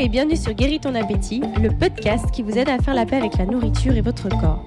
et bienvenue sur Guéris ton appétit, le podcast qui vous aide à faire la paix avec la nourriture et votre corps.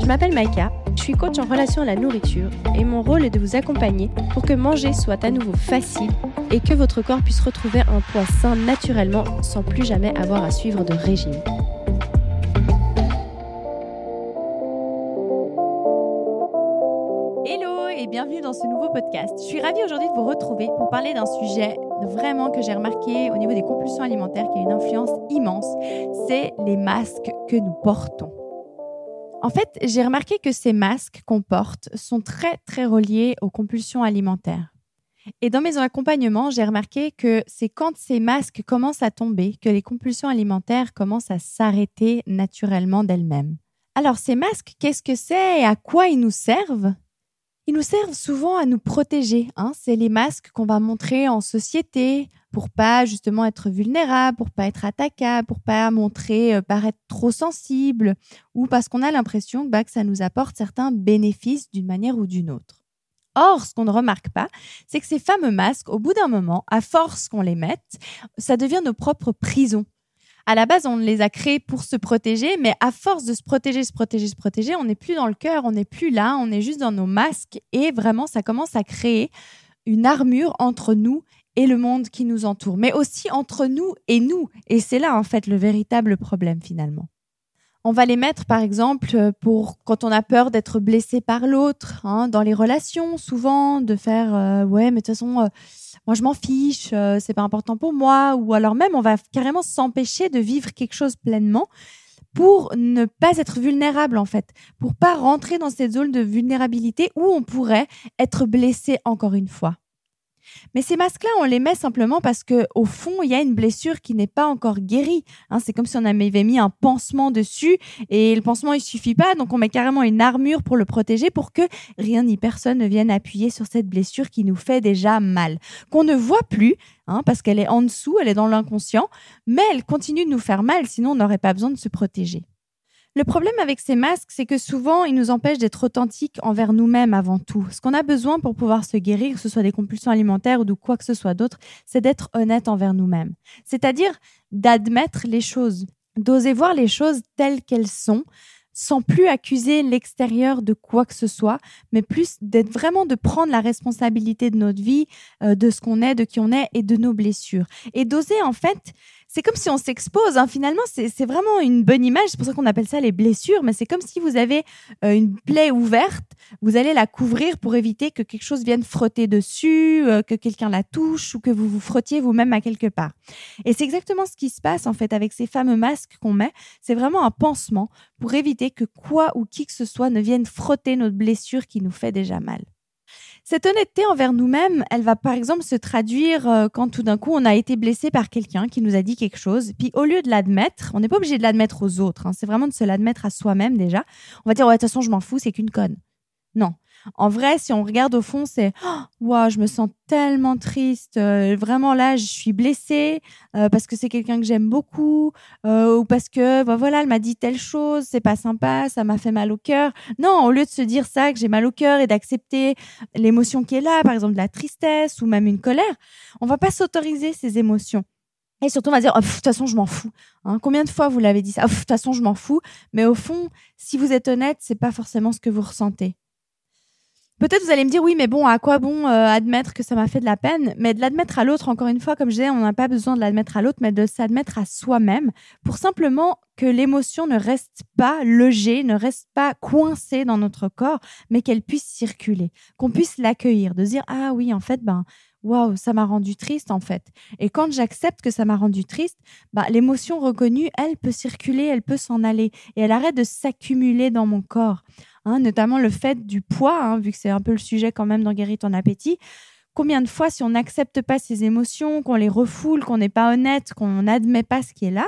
Je m'appelle Maïka, je suis coach en relation à la nourriture et mon rôle est de vous accompagner pour que manger soit à nouveau facile et que votre corps puisse retrouver un poids sain naturellement sans plus jamais avoir à suivre de régime. Hello et bienvenue dans ce nouveau podcast. Je suis ravie aujourd'hui de vous retrouver pour parler d'un sujet vraiment que j'ai remarqué au niveau des compulsions alimentaires qui a une influence immense, c'est les masques que nous portons. En fait, j'ai remarqué que ces masques qu'on porte sont très très reliés aux compulsions alimentaires. Et dans mes accompagnements, j'ai remarqué que c'est quand ces masques commencent à tomber que les compulsions alimentaires commencent à s'arrêter naturellement d'elles-mêmes. Alors ces masques, qu'est-ce que c'est et à quoi ils nous servent ils nous servent souvent à nous protéger. Hein. C'est les masques qu'on va montrer en société pour pas justement être vulnérable, pour pas être attaquable, pour pas montrer euh, paraître trop sensible ou parce qu'on a l'impression bah, que ça nous apporte certains bénéfices d'une manière ou d'une autre. Or, ce qu'on ne remarque pas, c'est que ces fameux masques, au bout d'un moment, à force qu'on les mette, ça devient nos propres prisons à la base, on les a créés pour se protéger, mais à force de se protéger, se protéger, se protéger, on n'est plus dans le cœur, on n'est plus là, on est juste dans nos masques et vraiment, ça commence à créer une armure entre nous et le monde qui nous entoure, mais aussi entre nous et nous. Et c'est là, en fait, le véritable problème finalement. On va les mettre, par exemple, euh, pour quand on a peur d'être blessé par l'autre, hein, dans les relations, souvent, de faire euh, ouais, mais de toute façon, euh, moi je m'en fiche, c'est pas important pour moi, ou alors même on va carrément s'empêcher de vivre quelque chose pleinement pour ne pas être vulnérable en fait, pour pas rentrer dans cette zone de vulnérabilité où on pourrait être blessé encore une fois. Mais ces masques-là, on les met simplement parce que au fond, il y a une blessure qui n'est pas encore guérie. Hein. c'est comme si on avait mis un pansement dessus et le pansement il suffit pas, donc on met carrément une armure pour le protéger pour que rien ni personne ne vienne appuyer sur cette blessure qui nous fait déjà mal, qu'on ne voit plus hein, parce qu'elle est en dessous, elle est dans l'inconscient, mais elle continue de nous faire mal, sinon on n'aurait pas besoin de se protéger. Le problème avec ces masques, c'est que souvent, ils nous empêchent d'être authentiques envers nous-mêmes avant tout. Ce qu'on a besoin pour pouvoir se guérir, que ce soit des compulsions alimentaires ou de quoi que ce soit d'autre, c'est d'être honnête envers nous-mêmes. C'est-à-dire d'admettre les choses, d'oser voir les choses telles qu'elles sont, sans plus accuser l'extérieur de quoi que ce soit, mais plus d'être vraiment de prendre la responsabilité de notre vie, euh, de ce qu'on est, de qui on est et de nos blessures. Et d'oser en fait c'est comme si on s'expose. Hein. Finalement, c'est vraiment une bonne image. C'est pour ça qu'on appelle ça les blessures. Mais c'est comme si vous avez euh, une plaie ouverte. Vous allez la couvrir pour éviter que quelque chose vienne frotter dessus, euh, que quelqu'un la touche ou que vous vous frottiez vous-même à quelque part. Et c'est exactement ce qui se passe en fait avec ces fameux masques qu'on met. C'est vraiment un pansement pour éviter que quoi ou qui que ce soit ne vienne frotter notre blessure qui nous fait déjà mal. Cette honnêteté envers nous-mêmes, elle va par exemple se traduire euh, quand tout d'un coup on a été blessé par quelqu'un qui nous a dit quelque chose. Puis au lieu de l'admettre, on n'est pas obligé de l'admettre aux autres, hein. c'est vraiment de se l'admettre à soi-même déjà. On va dire, ouais, de toute façon, je m'en fous, c'est qu'une conne. Non. En vrai, si on regarde au fond, c'est oh, waouh, je me sens tellement triste. Euh, vraiment là, je suis blessée euh, parce que c'est quelqu'un que j'aime beaucoup euh, ou parce que bah, voilà, elle m'a dit telle chose, c'est pas sympa, ça m'a fait mal au cœur. Non, au lieu de se dire ça que j'ai mal au cœur et d'accepter l'émotion qui est là, par exemple de la tristesse ou même une colère, on va pas s'autoriser ces émotions. Et surtout, on va dire, oh, de toute façon, je m'en fous. Hein. combien de fois vous l'avez dit ça oh, De toute façon, je m'en fous. Mais au fond, si vous êtes honnête, c'est pas forcément ce que vous ressentez. Peut-être vous allez me dire, oui, mais bon, à quoi bon euh, admettre que ça m'a fait de la peine Mais de l'admettre à l'autre, encore une fois, comme je disais, on n'a pas besoin de l'admettre à l'autre, mais de s'admettre à soi-même pour simplement que l'émotion ne reste pas logée, ne reste pas coincée dans notre corps, mais qu'elle puisse circuler, qu'on puisse l'accueillir, de dire, ah oui, en fait, ben, waouh, ça m'a rendu triste en fait. Et quand j'accepte que ça m'a rendu triste, bah, l'émotion reconnue, elle peut circuler, elle peut s'en aller et elle arrête de s'accumuler dans mon corps. Hein, notamment le fait du poids, hein, vu que c'est un peu le sujet quand même dans Guérir ton appétit. Combien de fois, si on n'accepte pas ses émotions, qu'on les refoule, qu'on n'est pas honnête, qu'on n'admet pas ce qui est là,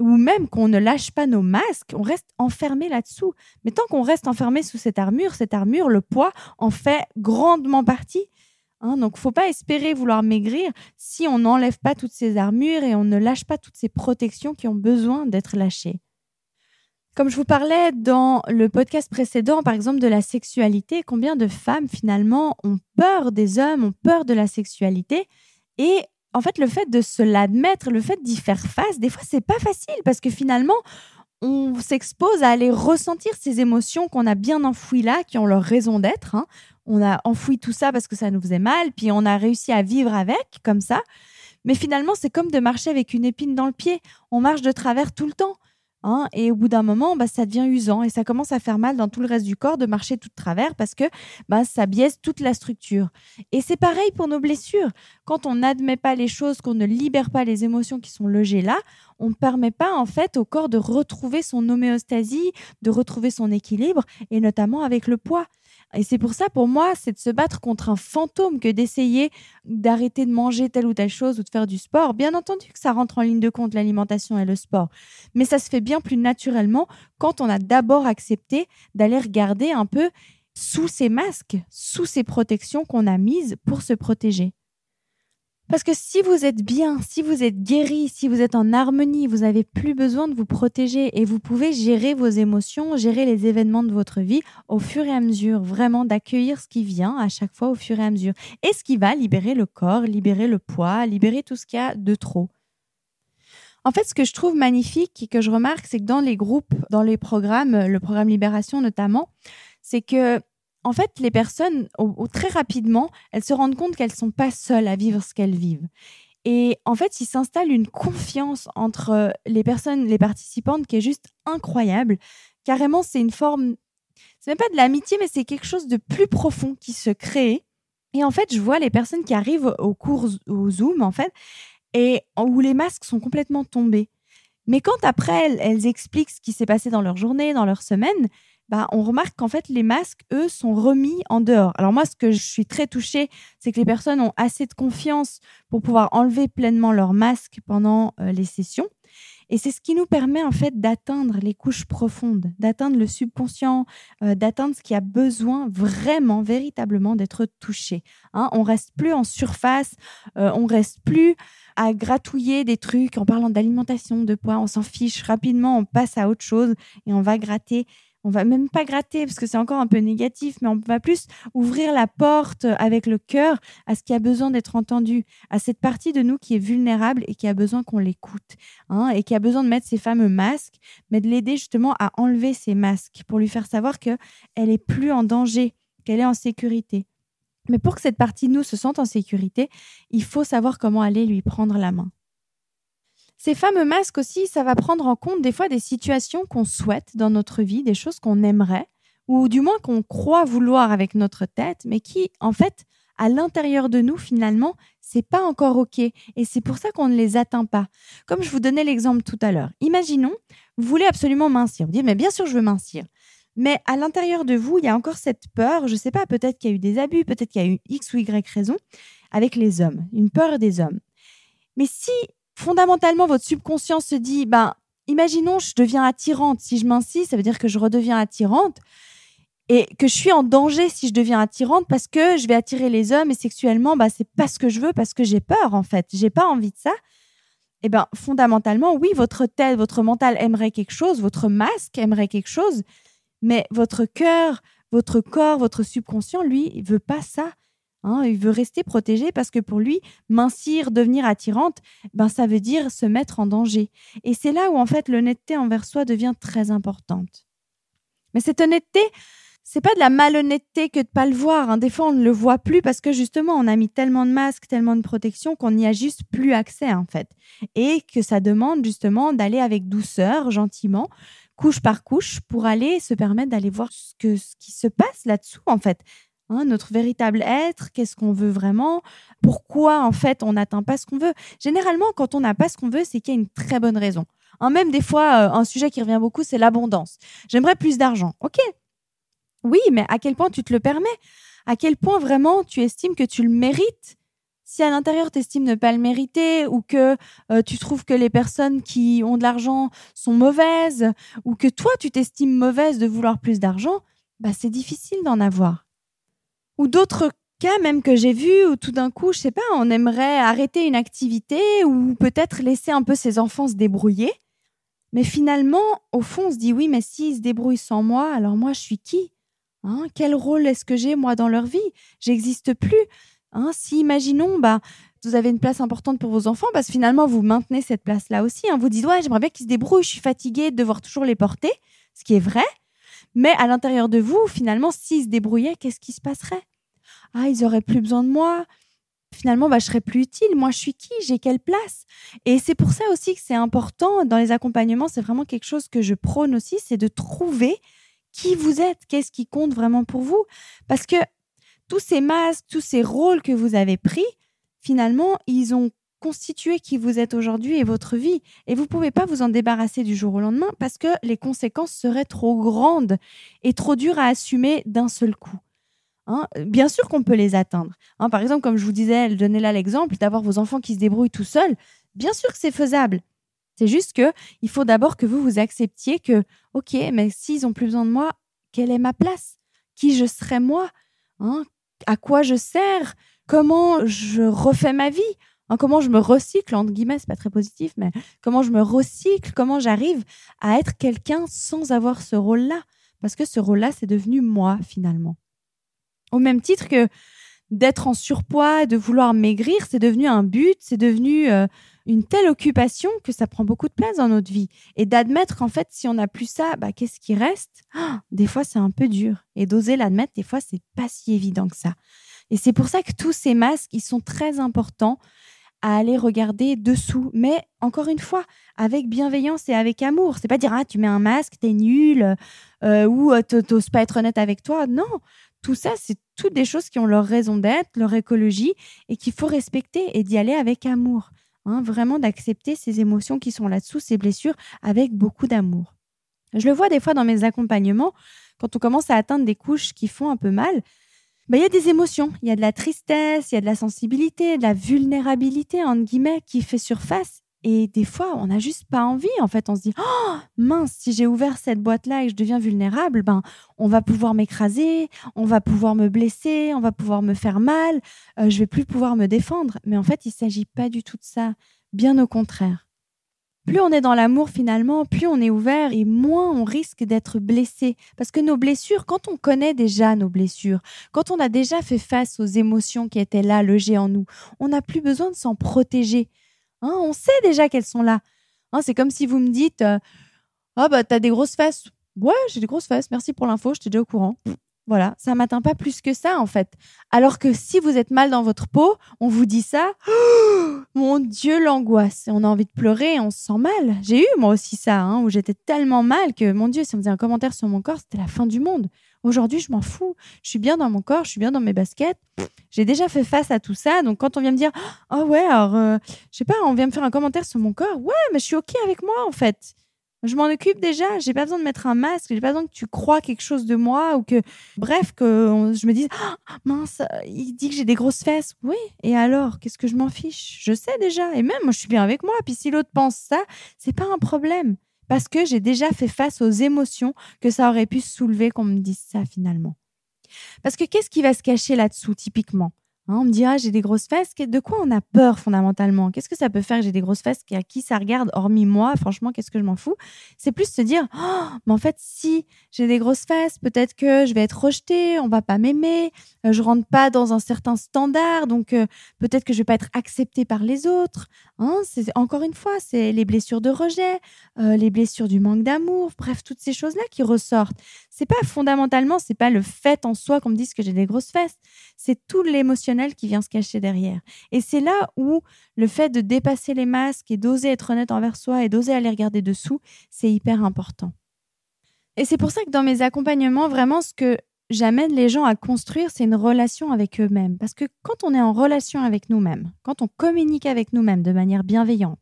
ou même qu'on ne lâche pas nos masques, on reste enfermé là-dessous. Mais tant qu'on reste enfermé sous cette armure, cette armure, le poids en fait grandement partie. Hein, donc, faut pas espérer vouloir maigrir si on n'enlève pas toutes ces armures et on ne lâche pas toutes ces protections qui ont besoin d'être lâchées. Comme je vous parlais dans le podcast précédent, par exemple, de la sexualité, combien de femmes finalement ont peur des hommes, ont peur de la sexualité et en fait, le fait de se l'admettre, le fait d'y faire face, des fois, c'est pas facile parce que finalement, on s'expose à aller ressentir ces émotions qu'on a bien enfouies là, qui ont leur raison d'être. Hein. On a enfoui tout ça parce que ça nous faisait mal, puis on a réussi à vivre avec, comme ça. Mais finalement, c'est comme de marcher avec une épine dans le pied. On marche de travers tout le temps. Hein, et au bout d'un moment, bah, ça devient usant et ça commence à faire mal dans tout le reste du corps de marcher tout de travers parce que bah, ça biaise toute la structure. Et c'est pareil pour nos blessures. Quand on n'admet pas les choses, qu'on ne libère pas les émotions qui sont logées là, on ne permet pas en fait au corps de retrouver son homéostasie, de retrouver son équilibre et notamment avec le poids. Et c'est pour ça, pour moi, c'est de se battre contre un fantôme que d'essayer d'arrêter de manger telle ou telle chose ou de faire du sport. Bien entendu que ça rentre en ligne de compte, l'alimentation et le sport. Mais ça se fait bien plus naturellement quand on a d'abord accepté d'aller regarder un peu sous ces masques, sous ces protections qu'on a mises pour se protéger. Parce que si vous êtes bien, si vous êtes guéri, si vous êtes en harmonie, vous n'avez plus besoin de vous protéger et vous pouvez gérer vos émotions, gérer les événements de votre vie au fur et à mesure, vraiment d'accueillir ce qui vient à chaque fois au fur et à mesure. Et ce qui va libérer le corps, libérer le poids, libérer tout ce qu'il y a de trop. En fait, ce que je trouve magnifique et que je remarque, c'est que dans les groupes, dans les programmes, le programme Libération notamment, c'est que en fait, les personnes, très rapidement, elles se rendent compte qu'elles ne sont pas seules à vivre ce qu'elles vivent. Et en fait, il s'installe une confiance entre euh, les personnes, les participantes, qui est juste incroyable. Carrément, c'est une forme, c'est même pas de l'amitié, mais c'est quelque chose de plus profond qui se crée. Et en fait, je vois les personnes qui arrivent au cours, au Zoom, en fait, et où les masques sont complètement tombés. Mais quand après, elles, elles expliquent ce qui s'est passé dans leur journée, dans leur semaine, bah, on remarque qu'en fait, les masques, eux, sont remis en dehors. Alors moi, ce que je suis très touchée, c'est que les personnes ont assez de confiance pour pouvoir enlever pleinement leur masque pendant euh, les sessions. Et c'est ce qui nous permet en fait d'atteindre les couches profondes, d'atteindre le subconscient, euh, d'atteindre ce qui a besoin vraiment, véritablement d'être touché. Hein on reste plus en surface, euh, on reste plus à gratouiller des trucs en parlant d'alimentation, de poids, on s'en fiche rapidement, on passe à autre chose et on va gratter on va même pas gratter parce que c'est encore un peu négatif, mais on va plus ouvrir la porte avec le cœur à ce qui a besoin d'être entendu, à cette partie de nous qui est vulnérable et qui a besoin qu'on l'écoute, hein, et qui a besoin de mettre ses fameux masques, mais de l'aider justement à enlever ses masques pour lui faire savoir que elle est plus en danger, qu'elle est en sécurité. Mais pour que cette partie de nous se sente en sécurité, il faut savoir comment aller lui prendre la main. Ces fameux masques aussi, ça va prendre en compte des fois des situations qu'on souhaite dans notre vie, des choses qu'on aimerait, ou du moins qu'on croit vouloir avec notre tête, mais qui, en fait, à l'intérieur de nous, finalement, c'est pas encore OK. Et c'est pour ça qu'on ne les atteint pas. Comme je vous donnais l'exemple tout à l'heure. Imaginons, vous voulez absolument mincir. Vous dites, mais bien sûr, je veux mincir. Mais à l'intérieur de vous, il y a encore cette peur. Je ne sais pas, peut-être qu'il y a eu des abus, peut-être qu'il y a eu X ou Y raison avec les hommes, une peur des hommes. Mais si fondamentalement, votre subconscient se dit, ben, imaginons, je deviens attirante. Si je m'insiste, ça veut dire que je redeviens attirante et que je suis en danger si je deviens attirante parce que je vais attirer les hommes et sexuellement, bah, c'est pas ce que je veux parce que j'ai peur en fait. J'ai pas envie de ça. Eh ben fondamentalement, oui, votre tête, votre mental aimerait quelque chose, votre masque aimerait quelque chose, mais votre cœur, votre corps, votre subconscient, lui, il veut pas ça. Hein, il veut rester protégé parce que pour lui, mincir, devenir attirante, ben ça veut dire se mettre en danger. Et c'est là où en fait l'honnêteté envers soi devient très importante. Mais cette honnêteté, c'est pas de la malhonnêteté que de pas le voir. Hein. Des fois, on ne le voit plus parce que justement, on a mis tellement de masques, tellement de protections qu'on n'y a juste plus accès en fait, et que ça demande justement d'aller avec douceur, gentiment, couche par couche, pour aller se permettre d'aller voir ce que ce qui se passe là-dessous en fait. Hein, notre véritable être, qu'est-ce qu'on veut vraiment, pourquoi en fait on n'atteint pas ce qu'on veut. Généralement, quand on n'a pas ce qu'on veut, c'est qu'il y a une très bonne raison. En hein, même des fois, euh, un sujet qui revient beaucoup, c'est l'abondance. J'aimerais plus d'argent. Ok. Oui, mais à quel point tu te le permets À quel point vraiment tu estimes que tu le mérites si à l'intérieur tu estimes ne pas le mériter ou que euh, tu trouves que les personnes qui ont de l'argent sont mauvaises ou que toi tu t'estimes mauvaise de vouloir plus d'argent, bah c'est difficile d'en avoir ou d'autres cas même que j'ai vus où tout d'un coup, je sais pas, on aimerait arrêter une activité ou peut-être laisser un peu ses enfants se débrouiller. Mais finalement, au fond, on se dit oui, mais s'ils se débrouillent sans moi, alors moi, je suis qui hein Quel rôle est-ce que j'ai moi dans leur vie J'existe plus. Hein si imaginons, bah, vous avez une place importante pour vos enfants, parce bah, que finalement, vous maintenez cette place-là aussi. Hein vous dites ouais, j'aimerais bien qu'ils se débrouillent, je suis fatiguée de devoir toujours les porter, ce qui est vrai. Mais à l'intérieur de vous, finalement, s'ils se débrouillaient, qu'est-ce qui se passerait ah, ils auraient plus besoin de moi. Finalement, bah, je serais plus utile. Moi, je suis qui J'ai quelle place Et c'est pour ça aussi que c'est important dans les accompagnements. C'est vraiment quelque chose que je prône aussi, c'est de trouver qui vous êtes, qu'est-ce qui compte vraiment pour vous. Parce que tous ces masques, tous ces rôles que vous avez pris, finalement, ils ont constitué qui vous êtes aujourd'hui et votre vie. Et vous ne pouvez pas vous en débarrasser du jour au lendemain parce que les conséquences seraient trop grandes et trop dures à assumer d'un seul coup. Hein, bien sûr qu'on peut les atteindre. Hein. par exemple, comme je vous disais, donnez là l'exemple, d'avoir vos enfants qui se débrouillent tout seuls, bien sûr que c'est faisable. C'est juste que il faut d'abord que vous vous acceptiez que, ok, mais s'ils ont plus besoin de moi, quelle est ma place Qui je serai moi hein À quoi je sers Comment je refais ma vie Comment je me recycle entre guillemets, c'est pas très positif, mais comment je me recycle Comment j'arrive à être quelqu'un sans avoir ce rôle-là Parce que ce rôle-là, c'est devenu moi finalement. Au même titre que d'être en surpoids, de vouloir maigrir, c'est devenu un but, c'est devenu euh, une telle occupation que ça prend beaucoup de place dans notre vie. Et d'admettre qu'en fait, si on n'a plus ça, bah, qu'est-ce qui reste ah, Des fois, c'est un peu dur. Et d'oser l'admettre, des fois, c'est pas si évident que ça. Et c'est pour ça que tous ces masques, ils sont très importants à aller regarder dessous. Mais encore une fois, avec bienveillance et avec amour. C'est pas dire ah tu mets un masque, t'es nul euh, ou ou euh, t'oses pas être honnête avec toi. Non, tout ça c'est toutes des choses qui ont leur raison d'être, leur écologie et qu'il faut respecter et d'y aller avec amour. Hein. vraiment d'accepter ces émotions qui sont là-dessous, ces blessures avec beaucoup d'amour. Je le vois des fois dans mes accompagnements quand on commence à atteindre des couches qui font un peu mal. Bah, il y a des émotions. Il y a de la tristesse, il y a de la sensibilité, de la vulnérabilité, entre guillemets, qui fait surface. Et des fois, on n'a juste pas envie. En fait, on se dit oh, mince, si j'ai ouvert cette boîte-là et je deviens vulnérable, ben, on va pouvoir m'écraser, on va pouvoir me blesser, on va pouvoir me faire mal, euh, je vais plus pouvoir me défendre. Mais en fait, il ne s'agit pas du tout de ça. Bien au contraire plus on est dans l'amour finalement, plus on est ouvert et moins on risque d'être blessé. Parce que nos blessures, quand on connaît déjà nos blessures, quand on a déjà fait face aux émotions qui étaient là, logées en nous, on n'a plus besoin de s'en protéger. Hein, on sait déjà qu'elles sont là. Hein, c'est comme si vous me dites euh, Ah, oh, bah, t'as des grosses fesses. Ouais, j'ai des grosses fesses. Merci pour l'info, j'étais déjà au courant. Voilà, ça m'atteint pas plus que ça en fait. Alors que si vous êtes mal dans votre peau, on vous dit ça, mon Dieu, l'angoisse. On a envie de pleurer, on se sent mal. J'ai eu moi aussi ça, hein, où j'étais tellement mal que mon Dieu, si on faisait un commentaire sur mon corps, c'était la fin du monde. Aujourd'hui, je m'en fous. Je suis bien dans mon corps, je suis bien dans mes baskets. J'ai déjà fait face à tout ça. Donc quand on vient me dire, oh ouais, alors, euh, je sais pas, on vient me faire un commentaire sur mon corps, ouais, mais je suis ok avec moi en fait. Je m'en occupe déjà, j'ai pas besoin de mettre un masque, j'ai pas besoin que tu crois quelque chose de moi ou que, bref, que je me dise, ah, mince, il dit que j'ai des grosses fesses. Oui, et alors, qu'est-ce que je m'en fiche Je sais déjà, et même moi, je suis bien avec moi. Puis si l'autre pense ça, c'est pas un problème parce que j'ai déjà fait face aux émotions que ça aurait pu soulever qu'on me dise ça finalement. Parce que qu'est-ce qui va se cacher là-dessous typiquement Hein, on me dit, ah, j'ai des grosses fesses. De quoi on a peur fondamentalement Qu'est-ce que ça peut faire que j'ai des grosses fesses À qui ça regarde, hormis moi Franchement, qu'est-ce que je m'en fous C'est plus se dire, oh, mais en fait, si j'ai des grosses fesses, peut-être que je vais être rejetée, on va pas m'aimer, euh, je rentre pas dans un certain standard, donc euh, peut-être que je vais pas être acceptée par les autres. Hein, c'est Encore une fois, c'est les blessures de rejet, euh, les blessures du manque d'amour, bref, toutes ces choses-là qui ressortent. C'est pas fondamentalement, c'est pas le fait en soi qu'on me dise que j'ai des grosses fesses, c'est tout l'émotionnel qui vient se cacher derrière. Et c'est là où le fait de dépasser les masques et d'oser être honnête envers soi et d'oser aller regarder dessous, c'est hyper important. Et c'est pour ça que dans mes accompagnements, vraiment, ce que j'amène les gens à construire, c'est une relation avec eux-mêmes. Parce que quand on est en relation avec nous-mêmes, quand on communique avec nous-mêmes de manière bienveillante,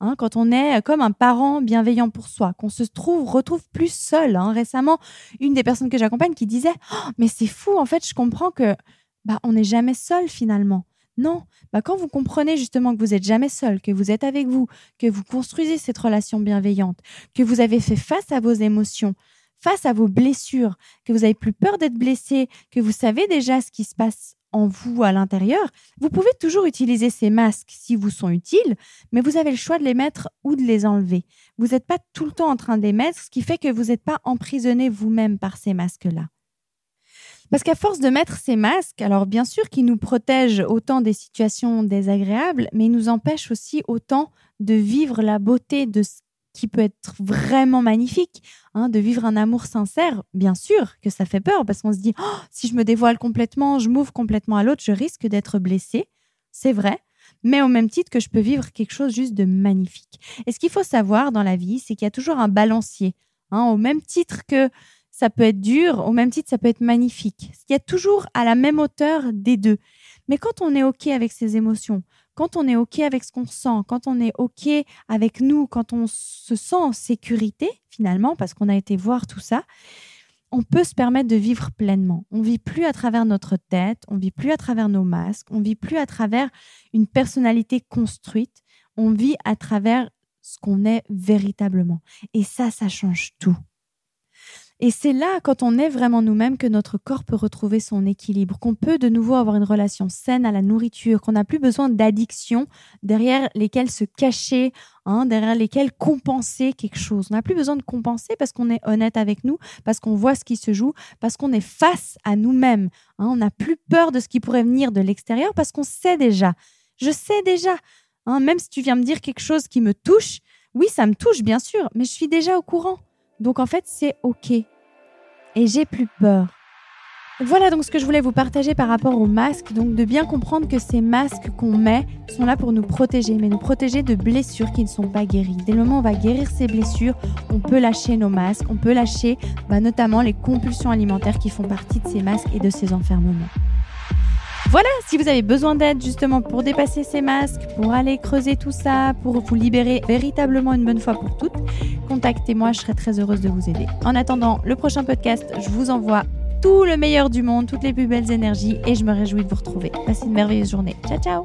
hein, quand on est comme un parent bienveillant pour soi, qu'on se trouve, retrouve plus seul. Hein. Récemment, une des personnes que j'accompagne qui disait oh, Mais c'est fou, en fait, je comprends que bah, on n'est jamais seul finalement. Non, bah, quand vous comprenez justement que vous n'êtes jamais seul, que vous êtes avec vous, que vous construisez cette relation bienveillante, que vous avez fait face à vos émotions, face à vos blessures, que vous avez plus peur d'être blessé, que vous savez déjà ce qui se passe en vous à l'intérieur, vous pouvez toujours utiliser ces masques si vous sont utiles, mais vous avez le choix de les mettre ou de les enlever. Vous n'êtes pas tout le temps en train d'émettre ce qui fait que vous n'êtes pas emprisonné vous-même par ces masques-là. Parce qu'à force de mettre ces masques, alors bien sûr qu'ils nous protègent autant des situations désagréables, mais ils nous empêchent aussi autant de vivre la beauté de ce qui peut être vraiment magnifique, hein, de vivre un amour sincère. Bien sûr que ça fait peur parce qu'on se dit, oh, si je me dévoile complètement, je m'ouvre complètement à l'autre, je risque d'être blessé. C'est vrai, mais au même titre que je peux vivre quelque chose juste de magnifique. Et ce qu'il faut savoir dans la vie, c'est qu'il y a toujours un balancier. Hein, au même titre que ça peut être dur, au même titre, ça peut être magnifique. Il y a toujours à la même hauteur des deux. Mais quand on est OK avec ses émotions, quand on est OK avec ce qu'on sent, quand on est OK avec nous, quand on se sent en sécurité, finalement, parce qu'on a été voir tout ça, on peut se permettre de vivre pleinement. On vit plus à travers notre tête, on vit plus à travers nos masques, on vit plus à travers une personnalité construite, on vit à travers ce qu'on est véritablement. Et ça, ça change tout. Et c'est là, quand on est vraiment nous-mêmes, que notre corps peut retrouver son équilibre, qu'on peut de nouveau avoir une relation saine à la nourriture, qu'on n'a plus besoin d'addictions derrière lesquelles se cacher, hein, derrière lesquelles compenser quelque chose. On n'a plus besoin de compenser parce qu'on est honnête avec nous, parce qu'on voit ce qui se joue, parce qu'on est face à nous-mêmes. Hein. on n'a plus peur de ce qui pourrait venir de l'extérieur parce qu'on sait déjà. Je sais déjà. Hein. même si tu viens me dire quelque chose qui me touche, oui, ça me touche, bien sûr, mais je suis déjà au courant. Donc en fait, c'est OK. Et j'ai plus peur. Voilà donc ce que je voulais vous partager par rapport aux masques, donc de bien comprendre que ces masques qu'on met sont là pour nous protéger, mais nous protéger de blessures qui ne sont pas guéries. Dès le moment où on va guérir ces blessures, on peut lâcher nos masques, on peut lâcher bah, notamment les compulsions alimentaires qui font partie de ces masques et de ces enfermements. Voilà, si vous avez besoin d'aide justement pour dépasser ces masques, pour aller creuser tout ça, pour vous libérer véritablement une bonne fois pour toutes, contactez-moi, je serai très heureuse de vous aider. En attendant le prochain podcast, je vous envoie tout le meilleur du monde, toutes les plus belles énergies et je me réjouis de vous retrouver. Passez une merveilleuse journée. Ciao ciao